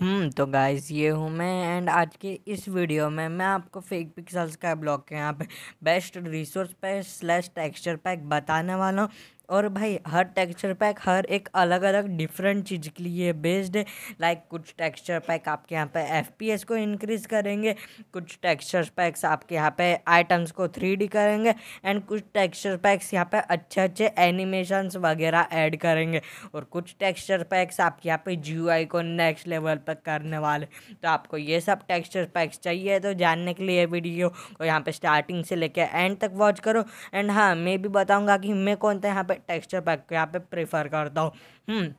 हम्म, तो गाइस ये हूँ मैं एंड आज के इस वीडियो में मैं आपको फेक पिक्सल्स का ब्लॉग के यहाँ पे best resource pack slash texture pack बताने वाला हूँ और भाई हर टेक्सचर पैक हर एक अलग अलग डिफरेंट चीज़ के लिए बेस्ड है लाइक कुछ टेक्सचर पैक आपके यहाँ पे एफ को इंक्रीज़ करेंगे कुछ टेक्सचर पैक्स आपके यहाँ पे आइटम्स को थ्री करेंगे एंड कुछ टेक्सचर पैक्स यहाँ पे अच्छे अच्छे एनिमेशन वगैरह ऐड करेंगे और कुछ टेक्स्चर पैक्स आपके यहाँ पे जी को नेक्स्ट लेवल पर करने वाले तो आपको ये सब टेक्स्चर पैक्स चाहिए तो जानने के लिए वीडियो को यहाँ पर स्टार्टिंग से लेकर एंड तक वॉच करो एंड हाँ मैं भी बताऊँगा कि मैं कौन सा यहाँ पर टेक्सचर पैक को यहाँ पे प्रेफर करता हूँ हम्म।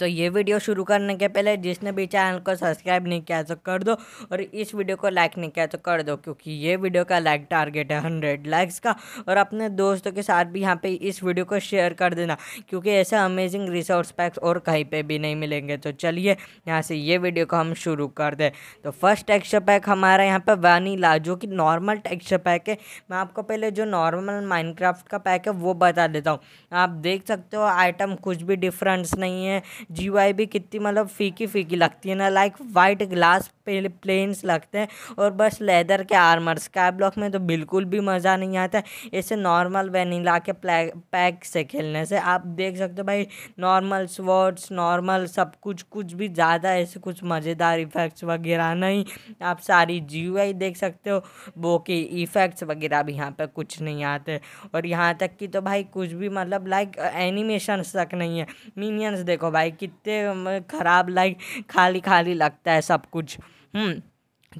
तो ये वीडियो शुरू करने के पहले जिसने भी चैनल को सब्सक्राइब नहीं किया तो कर दो और इस वीडियो को लाइक नहीं किया तो कर दो क्योंकि ये वीडियो का लाइक टारगेट है हंड्रेड लाइक्स का और अपने दोस्तों के साथ भी यहाँ पे इस वीडियो को शेयर कर देना क्योंकि ऐसे अमेजिंग रिसोर्स पैक्स और कहीं पर भी नहीं मिलेंगे तो चलिए यहाँ से ये वीडियो को हम शुरू कर दें तो फर्स्ट टेक्स्चर पैक हमारा यहाँ पर वानीला जो कि नॉर्मल टेक्स्चर पैक है मैं आपको पहले जो नॉर्मल माइंड का पैक है वो बता देता हूँ आप देख सकते हो आइटम कुछ भी डिफरेंस नहीं है जी भी कितनी मतलब फीकी फीकी लगती है ना लाइक वाइट ग्लास प्लेन्स लगते हैं और बस लेदर के आर्मर स्काई ब्लॉक में तो बिल्कुल भी मज़ा नहीं आता ऐसे नॉर्मल वेनिला के पैक से खेलने से आप देख सकते हो भाई नॉर्मल स्वर्ड्स नॉर्मल सब कुछ कुछ भी ज़्यादा ऐसे कुछ मज़ेदार इफ़ेक्ट्स वगैरह नहीं आप सारी जी देख सकते हो वो कि इफ़ेक्ट्स वगैरह भी यहाँ पर कुछ नहीं आते और यहाँ तक कि तो भाई कुछ भी मतलब लाइक एनिमेशन तक नहीं है मीनियंस देखो भाई भाई कितने ख़राब लाइक खाली खाली लगता है सब कुछ हम्म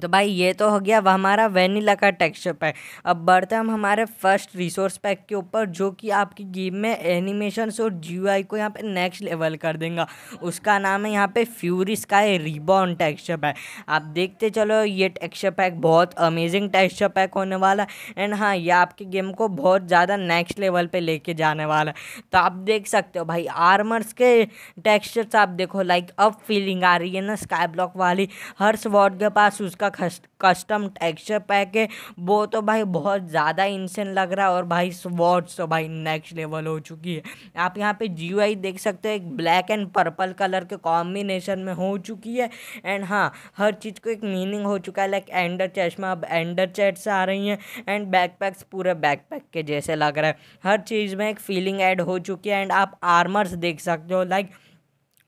तो भाई ये तो हो गया वह हमारा वेनिला का टेक्सचर पैक अब बढ़ते हम हमारे फर्स्ट रिसोर्स पैक के ऊपर जो कि आपकी गेम में एनिमेशन और जीयूआई को यहाँ पे नेक्स्ट लेवल कर देगा उसका नाम है यहाँ पे Fury Sky Ribbon texture pack आप देखते चलो ये टेक्सचर पैक बहुत अमेजिंग टेक्सचर पैक होने वाला एंड हाँ ये आपके गेम को बहुत ज़्यादा नेक्स्ट लेवल पर लेके जाने वाला तो आप देख सकते हो भाई आर्मर्स के टेक्स्चर्स आप देखो लाइक अब फीलिंग आ रही है ना स्काई ब्लॉक वाली हर्ष वॉर्ड के पास उसका का कस्टम टेक्सचर पैक है वो तो भाई बहुत ज़्यादा इंसेंट लग रहा है और भाई स्वॉट्स तो भाई नेक्स्ट लेवल हो चुकी है आप यहाँ पे जी देख सकते हो एक ब्लैक एंड पर्पल कलर के कॉम्बिनेशन में हो चुकी है एंड हाँ हर चीज़ को एक मीनिंग हो चुका है लाइक एंडर चश्मा अब एंडर चैट्स आ रही हैं एंड पैक्स पूरे पैक के जैसे लग रहा है हर चीज़ में एक फीलिंग एड हो चुकी है एंड आप आर्मर्स देख सकते हो लाइक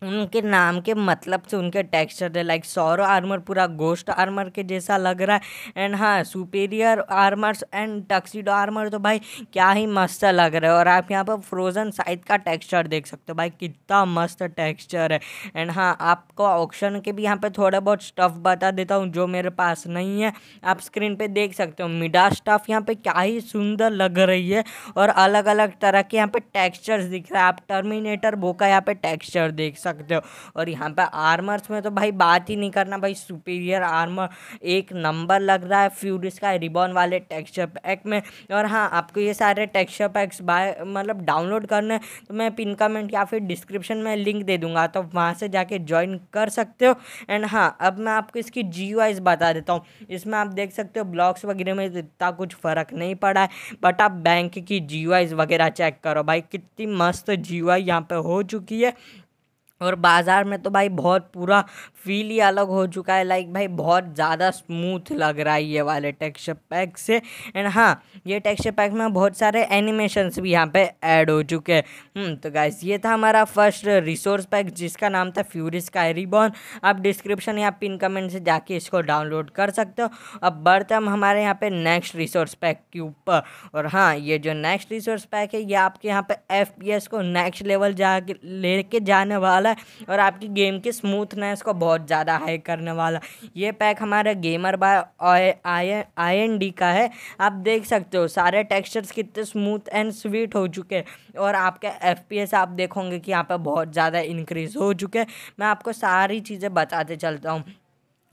उनके नाम के मतलब से उनके टेक्सचर है लाइक सौरो आर्मर पूरा गोस्ट आर्मर के जैसा लग रहा है एंड हाँ superior armour and tuxedo armour तो भाई क्या ही मस्त लग रहा है और आप यहाँ पर फ्रोजन साइड का टेक्सचर देख सकते हो भाई कितना मस्त टेक्सचर है एंड हाँ आपको ऑप्शन के भी यहाँ पे थोड़ा बहुत स्टफ़ बता देता हूँ जो मेरे पास नहीं है आप स्क्रीन पे देख सकते हो मिडा स्टफ़ यहाँ पे क्या ही सुंदर लग रही है और अलग अलग तरह के यहाँ पे टेक्स्चर्स दिख रहा है आप टर्मिनेटर बो का यहाँ पे टेक्स्चर देख सकते सकते हो और यहाँ पर आर्मर्स में तो भाई बात ही नहीं करना भाई सुपीरियर आर्मर एक नंबर लग रहा है फ्यूरिस का रिबॉन वाले टेक्सचर पैक में और हाँ आपको ये सारे टेक्सचर पैक्स बाय मतलब डाउनलोड करने तो मैं पिन कमेंट या फिर डिस्क्रिप्शन में लिंक दे दूंगा तो वहाँ से जाके ज्वाइन कर सकते हो एंड हाँ अब मैं आपको इसकी जी बता देता हूँ इसमें आप देख सकते हो ब्लॉक्स वगैरह में इतना कुछ फ़र्क नहीं पड़ा है बट आप बैंक की जी वगैरह चेक करो भाई कितनी मस्त जी यहाँ पर हो चुकी है और बाज़ार में तो भाई बहुत पूरा फील ही अलग हो चुका है लाइक भाई बहुत ज़्यादा स्मूथ लग रहा है ये वाले टेक्सचर पैक से एंड हाँ ये टेक्सचर पैक में बहुत सारे एनिमेशंस भी यहाँ पे ऐड हो चुके हैं हम्म, तो गाइस ये था हमारा फर्स्ट रिसोर्स पैक जिसका नाम था फ्यूरिस का रिबॉर्न आप डिस्क्रिप्शन या पिन कमेंट से जाके इसको डाउनलोड कर सकते हो अब बढ़ते हम हमारे यहाँ पे नेक्स्ट रिसोर्स पैक के ऊपर और हाँ ये जो नेक्स्ट रिसोर्स पैक है ये आपके यहाँ पर एफ को नेक्स्ट लेवल जा लेके जाने वाला है और आपकी गेम की स्मूथनेस को बहुत बहुत ज़्यादा हाई करने वाला ये पैक हमारा gamer by I N D का है आप देख सकते हो सारे टेक्सचर्स कितने स्मूथ एंड स्वीट हो चुके हैं और आपके एफ पी एस आप देखोगे कि यहाँ पर बहुत ज़्यादा इंक्रीज़ हो चुके हैं मैं आपको सारी चीज़ें बताते चलता हूँ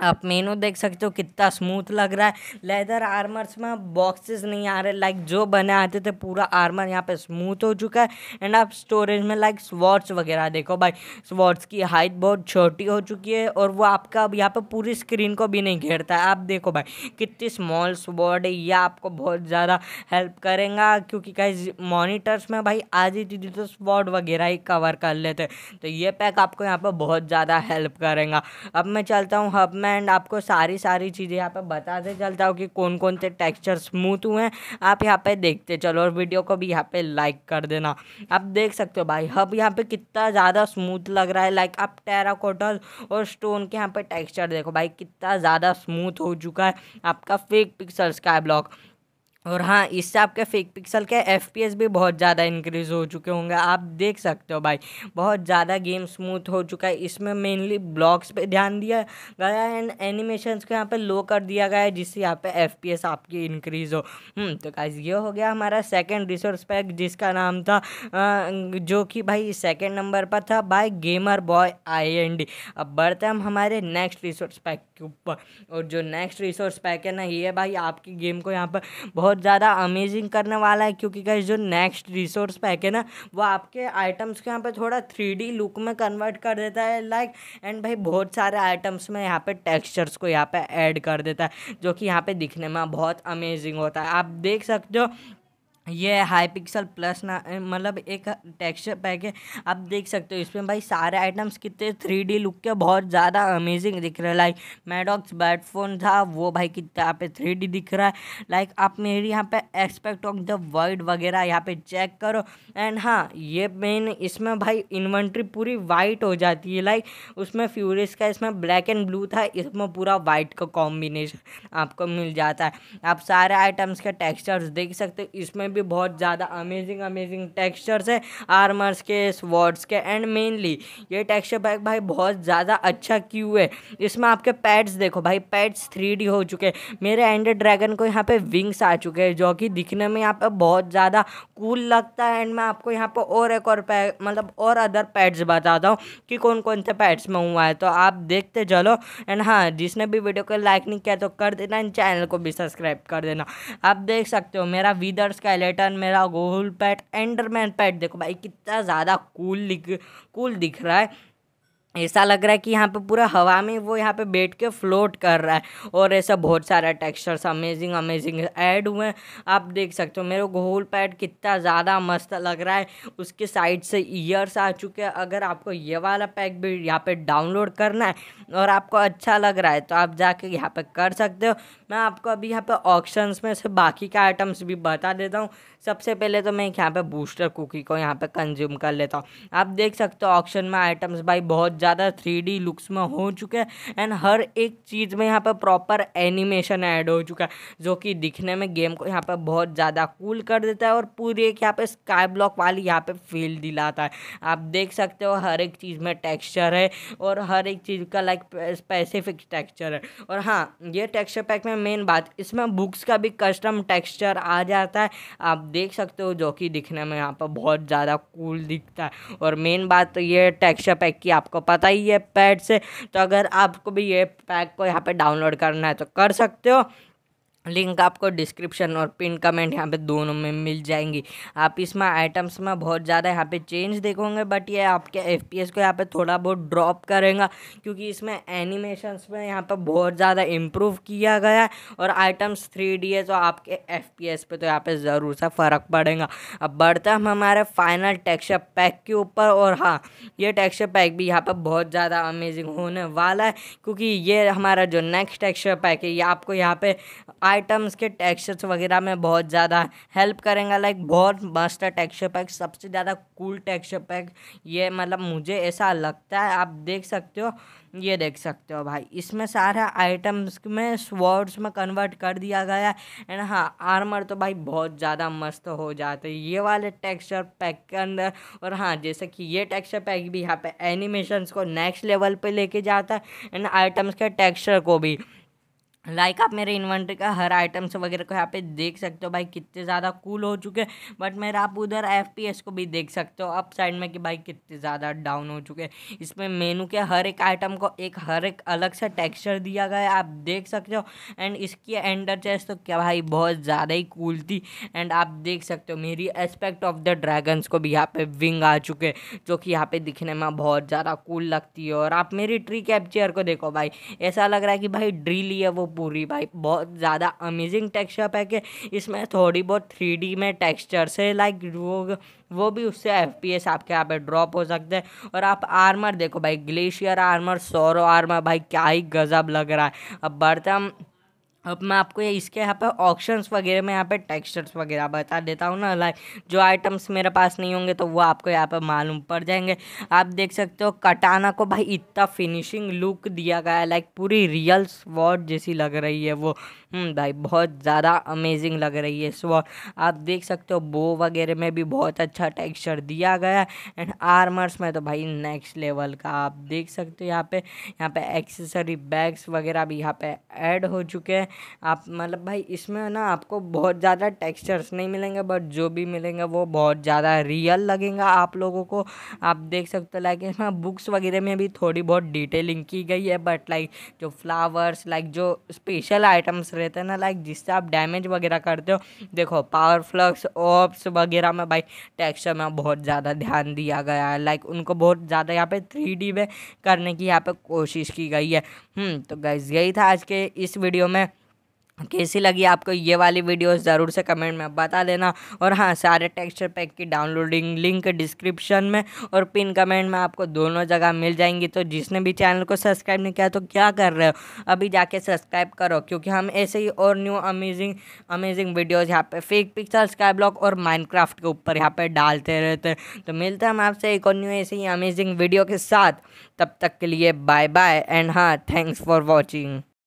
आप मेनू देख सकते हो कितना स्मूथ लग रहा है लेदर आर्मर्स में बॉक्सेस नहीं आ रहे लाइक जो बने आते थे पूरा आर्मर यहाँ पे स्मूथ हो चुका है एंड आप स्टोरेज में लाइक स्वॉर्ड्स वगैरह देखो भाई स्वॉर्ड्स की हाइट बहुत छोटी हो चुकी है और वो आपका अब यहाँ पे पूरी स्क्रीन को भी नहीं घेरता है आप देखो भाई कितनी स्मॉल स्वॉर्ड है यह आपको बहुत ज़्यादा हेल्प करेगा क्योंकि कहीं मोनिटर्स में भाई आधी दीदी तो स्वॉर्ड वगैरह ही कवर कर लेते तो ये पैक आपको यहाँ पर बहुत ज़्यादा हेल्प करेगा अब मैं चलता हूँ हब में एंड आपको सारी सारी चीज़ें यहाँ पे बताते चलता हूँ कि कौन कौन से टेक्स्चर स्मूथ हुए हैं आप यहाँ पे देखते चलो और वीडियो को भी यहाँ पे लाइक कर देना आप देख सकते हो भाई हब यहाँ पे कितना ज़्यादा स्मूथ लग रहा है लाइक आप टेराकोटर्स और स्टोन के यहाँ पर टेक्स्चर देखो भाई कितना ज़्यादा स्मूथ हो चुका है आपका फेक पिक्सल्स का ब्लॉक और हाँ इससे आपके फेक पिक्सल के एफ भी बहुत ज़्यादा इंक्रीज़ हो चुके होंगे आप देख सकते हो भाई बहुत ज़्यादा गेम स्मूथ हो चुका है इसमें मेनली ब्लॉक्स पे ध्यान दिया गया है एंड एनिमेशंस को यहाँ पे लो कर दिया गया है जिससे यहाँ पे एफ आपकी इंक्रीज़ हो हम्म, तो गाइज ये हो गया हमारा सेकेंड रिसोर्स पैक जिसका नाम था जो कि भाई सेकेंड नंबर पर था बाय गेमर बॉय आई अब बढ़ते हम हमारे नेक्स्ट रिसोर्स पैक के ऊपर और जो नेक्स्ट रिसोर्स पैक है ना ये भाई आपकी गेम को यहाँ पर बहुत बहुत ज़्यादा अमेजिंग करने वाला है क्योंकि गाइज जो नेक्स्ट रिसोर्स पैक है ना वो आपके आइटम्स को यहाँ पे थोड़ा थ्री लुक में कन्वर्ट कर देता है लाइक एंड भाई बहुत सारे आइटम्स में यहाँ पे टेक्सचर्स को यहाँ पे ऐड कर देता है जो कि यहाँ पे दिखने में बहुत अमेजिंग होता है आप देख सकते हो ये हाई पिक्सल प्लस ना मतलब एक टेक्सचर पैक है आप देख सकते हो इसमें भाई सारे आइटम्स कितने थ्री डी लुक के बहुत ज़्यादा अमेजिंग दिख रहे हैं लाइक मेडॉक्स बैडफोन था वो भाई कितना यहाँ पे थ्री डी दिख रहा है लाइक आप मेरी यहाँ पे एक्सपेक्ट ऑफ द वर्ल्ड वगैरह यहाँ पे चेक करो एंड हाँ ये मेन इसमें भाई इन्वेंट्री पूरी वाइट हो जाती है लाइक उसमें फ्यूरिस का इसमें ब्लैक एंड ब्लू था इसमें पूरा वाइट का कॉम्बिनेशन आपको मिल जाता है आप सारे आइटम्स के टेक्स्चर्स देख सकते हो इसमें भी बहुत ज़्यादा अमेजिंग अमेजिंग टेक्स्चर्स है आर्मर्स के स्वॉर्ड्स के एंड मेनली ये टेक्स्चर बैग भाई बहुत ज़्यादा अच्छा क्यों है इसमें आपके पैड्स देखो भाई पैड्स थ्री हो चुके हैं मेरे एंडर ड्रैगन को यहाँ पे विंग्स आ चुके हैं जो कि दिखने में यहाँ पे बहुत ज़्यादा कूल लगता है एंड मैं आपको यहाँ पे और एक और मतलब और अदर पैड्स बताता हूँ कि कौन कौन से पैड्स में हुआ है तो आप देखते चलो एंड हाँ जिसने भी वीडियो को लाइक नहीं किया तो कर देना एंड चैनल को भी सब्सक्राइब कर देना आप देख सकते हो मेरा विदर्स का स्केलेटन मेरा गोहुल पैट एंडरमैन पैट देखो भाई कितना ज़्यादा कूल दिख कूल दिख रहा है ऐसा लग रहा है कि यहाँ पे पूरा हवा में वो यहाँ पे बैठ के फ्लोट कर रहा है और ऐसा बहुत सारा टेक्सचर्स अमेजिंग अमेजिंग ऐड हुए हैं आप देख सकते हो मेरे गोल पैड कितना ज़्यादा मस्त लग रहा है उसके साइड से ईयर्स आ चुके हैं अगर आपको ये वाला पैक भी यहाँ पे डाउनलोड करना है और आपको अच्छा लग रहा है तो आप जाके यहाँ पर कर सकते हो मैं आपको अभी यहाँ पर ऑप्शन में से बाकी के आइटम्स भी बता देता हूँ सबसे पहले तो मैं यहाँ पर बूस्टर कुकी को यहाँ पर कंज्यूम कर लेता हूँ आप देख सकते हो ऑप्शन में आइटम्स भाई बहुत ज़्यादा थ्री लुक्स में हो चुका है एंड हर एक चीज़ में यहाँ पर प्रॉपर एनिमेशन ऐड हो चुका है जो कि दिखने में गेम को यहाँ पर बहुत ज़्यादा कूल कर देता है और पूरी एक यहाँ पर स्काई ब्लॉक वाली यहाँ पर फील दिलाता है आप देख सकते हो हर एक चीज़ में टेक्स्चर है और हर एक चीज़ का लाइक स्पेसिफिक टेक्स्चर है और हाँ ये टेक्स्चर पैक में मेन बात इसमें बुक्स का भी कस्टम टेक्स्चर आ जाता है आप देख सकते हो जो कि दिखने में यहाँ पर बहुत ज़्यादा कूल दिखता है और मेन बात तो ये टेक्स्चर पैक की आपको पास आता ही है पैड से तो अगर आपको भी ये पैक को यहाँ पे डाउनलोड करना है तो कर सकते हो लिंक आपको डिस्क्रिप्शन और पिन कमेंट यहाँ पे दोनों में मिल जाएंगी आप इसमें आइटम्स में बहुत ज़्यादा यहाँ पे चेंज देखोगे बट ये आपके एफ को यहाँ पे थोड़ा बहुत ड्रॉप करेगा क्योंकि इसमें एनिमेशंस में यहाँ पे बहुत ज़्यादा इम्प्रूव किया गया है और आइटम्स थ्री डी और आपके एफ पे तो यहाँ पर ज़रूर सा फ़र्क पड़ेगा अब बढ़ते हम हमारे फाइनल टेक्सचर पैक के ऊपर और हाँ ये टेक्सचर पैक भी यहाँ पर बहुत ज़्यादा अमेजिंग होने वाला है क्योंकि ये हमारा जो नेक्स्ट टेक्सचर पैक है ये आपको यहाँ पर आइटम्स के टेक्सचर्स वगैरह में बहुत ज़्यादा हेल्प करेंगे लाइक बहुत मस्त टेक्सचर पैक सबसे ज़्यादा कूल टेक्सचर पैक ये मतलब मुझे ऐसा लगता है आप देख सकते हो ये देख सकते हो भाई इसमें सारे आइटम्स में स्वर्ड्स में कन्वर्ट कर दिया गया एंड हाँ आर्मर तो भाई बहुत ज़्यादा मस्त हो जाते ये वाले टेक्सचर पैक के अंदर और हाँ जैसे कि ये टेक्सचर पैक भी यहाँ पे एनिमेशंस को नेक्स्ट लेवल पे लेके जाता है एंड आइटम्स के टेक्सचर को भी लाइक like आप मेरे इन्वेंट्री का हर आइटम्स वगैरह को यहाँ पे देख सकते हो भाई कितने ज़्यादा कूल हो चुके हैं बट मेरा आप उधर एफ को भी देख सकते हो अप साइड में कि भाई कितने ज़्यादा डाउन हो चुके हैं इसमें मेनू के हर एक आइटम को एक हर एक अलग सा टेक्सचर दिया गया है आप देख सकते हो एंड इसकी एंडर चेस तो क्या भाई बहुत ज़्यादा ही कूल थी एंड आप देख सकते हो मेरी एस्पेक्ट ऑफ द ड्रैगन्स को भी यहाँ पर विंग आ चुके जो कि यहाँ पर दिखने में बहुत ज़्यादा कूल लगती है और आप मेरी ट्री कैप्चेयर को देखो भाई ऐसा लग रहा है कि भाई ड्रिल ही है वो पूरी भाई बहुत ज़्यादा अमेजिंग टेक्सचर पैक है इसमें थोड़ी बहुत थ्री में टेक्स्चर से लाइक वो वो भी उससे एफ पी एस आपके यहाँ पे ड्रॉप हो सकते हैं और आप आर्मर देखो भाई ग्लेशियर आर्मर सौरो आर्मर भाई क्या ही गज़ब लग रहा है अब बर्तन अब मैं आपको ये इसके यहाँ पे ऑप्शंस वगैरह में यहाँ पे टेक्सचर्स वगैरह बता देता हूँ ना लाइक जो आइटम्स मेरे पास नहीं होंगे तो वो आपको यहाँ पे मालूम पड़ जाएंगे आप देख सकते हो कटाना को भाई इतना फिनिशिंग लुक दिया गया है लाइक पूरी रियल्स वॉट जैसी लग रही है वो हम्म, भाई बहुत ज़्यादा अमेजिंग लग रही है स्वॉर्ड आप देख सकते हो बो वगैरह में भी बहुत अच्छा टेक्सचर दिया गया है एंड आर्मर्स में तो भाई नेक्स्ट लेवल का आप देख सकते हो यहाँ पे यहाँ पे एक्सेसरी बैग्स वगैरह भी यहाँ पे ऐड हो चुके हैं आप मतलब भाई इसमें ना आपको बहुत ज़्यादा टेक्स्चर्स नहीं मिलेंगे बट जो भी मिलेंगे वो बहुत ज़्यादा रियल लगेंगे आप लोगों को आप देख सकते हो लाइक इसमें बुक्स वगैरह में भी थोड़ी बहुत डिटेलिंग की गई है बट लाइक जो फ्लावर्स लाइक जो स्पेशल आइटम्स रहे रहते हैं ना लाइक जिससे आप डैमेज वगैरह करते हो देखो पावर फ्लक्स ऑप्स वगैरह में भाई टेक्सचर में बहुत ज़्यादा ध्यान दिया गया है लाइक उनको बहुत ज़्यादा यहाँ पे थ्री में करने की यहाँ पे कोशिश की गई है हम्म, तो गैस यही था आज के इस वीडियो में कैसी लगी आपको ये वाली वीडियो ज़रूर से कमेंट में बता देना और हाँ सारे टेक्सचर पैक की डाउनलोडिंग लिंक डिस्क्रिप्शन में और पिन कमेंट में आपको दोनों जगह मिल जाएंगी तो जिसने भी चैनल को सब्सक्राइब नहीं किया तो क्या कर रहे हो अभी जाके सब्सक्राइब करो क्योंकि हम ऐसे ही और न्यू अमेजिंग अमेजिंग वीडियोज़ यहाँ पर फेक पिक्चर स्काई ब्लॉक और माइनक्राफ्ट के ऊपर यहाँ पर डालते रहते हैं तो मिलते हैं हम आपसे एक और न्यू ऐसे ही अमेजिंग वीडियो के साथ तब तक के लिए बाय बाय एंड हाँ थैंक्स फॉर वॉचिंग